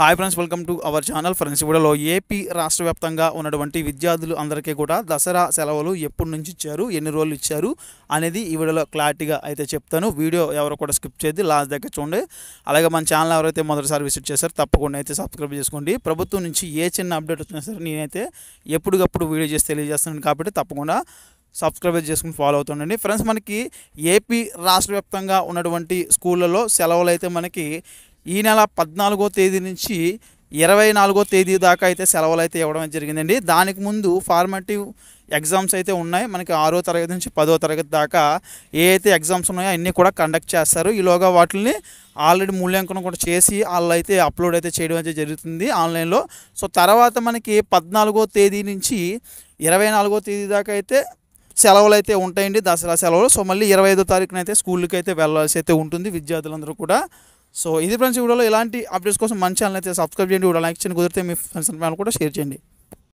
hi friends welcome to our channel friends ఇవిడలో AP రాష్ట్ర వ్యాప్తంగా ఉన్నటువంటి విద్యార్థులు అందరికీ కూడా దసరా సెలవులు ఎప్పటి నుంచి ఇచ్చారు ఎన్ని రోజులు ఇచ్చారు అనేది ఈ విడలో క్లారిటీగా అయితే చెప్తాను వీడియో ఎవరు కూడా స్కిప్ చేయద్దు లాస్ట్ దగ్గర చూడండి అలాగే మన ఛానల్ ఎవరైతే మొదటిసారి విజిట్ చేశారో తప్పకుండా అయితే సబ్స్క్రైబ్ చేసుకోండి ప్రభుత్వం నుంచి ఏ చిన్న అప్డేట్ వచ్చినా సరే నేనైతే ఎప్పటికప్పుడు వీడియో చేసి తెలియజేస్తున్నాను కాబట్టి తప్పకుండా సబ్స్క్రైబ్ చేసుకుని ఫాలో అవుతుండండి ఫ్రెండ్స్ మనకి ఏపీ రాష్ట్ర వ్యాప్తంగా ఉన్నటువంటి స్కూళ్ళలో సెలవులు అయితే మనకి ఈ నెల పద్నాలుగో తేదీ నుంచి ఇరవై నాలుగో తేదీ దాకా అయితే సెలవులు అయితే ఇవ్వడం జరిగిందండి దానికి ముందు ఫార్మేటివ్ ఎగ్జామ్స్ అయితే ఉన్నాయి మనకి ఆరో తరగతి నుంచి పదో తరగతి దాకా ఏ అయితే ఎగ్జామ్స్ ఉన్నాయో అన్నీ కూడా కండక్ట్ చేస్తారు ఈలోగా వాటిని ఆల్రెడీ మూల్యాంకనం కూడా చేసి వాళ్ళు అయితే అప్లోడ్ అయితే చేయడం అయితే జరుగుతుంది ఆన్లైన్లో సో తర్వాత మనకి పద్నాలుగో తేదీ నుంచి ఇరవై నాలుగో తేదీ దాకా అయితే సెలవులు అయితే ఉంటాయండి దసరా సెలవులు సో మళ్ళీ ఇరవై ఐదో తారీఖున అయితే స్కూల్కి అయితే వెళ్ళాల్సి అయితే ఉంటుంది విద్యార్థులందరూ కూడా సో ఇది ఫ్రెండ్స్ వీడియోలో ఇలాంటి అప్డేట్స్ కోసం మంచి ఛానల్ అయితే సబ్స్క్రైబ్ చేయండి వీడియో లైక్ చేయండి కుదిరితే మీ ఫ్రెండ్స్ కూడా షేర్ చేయండి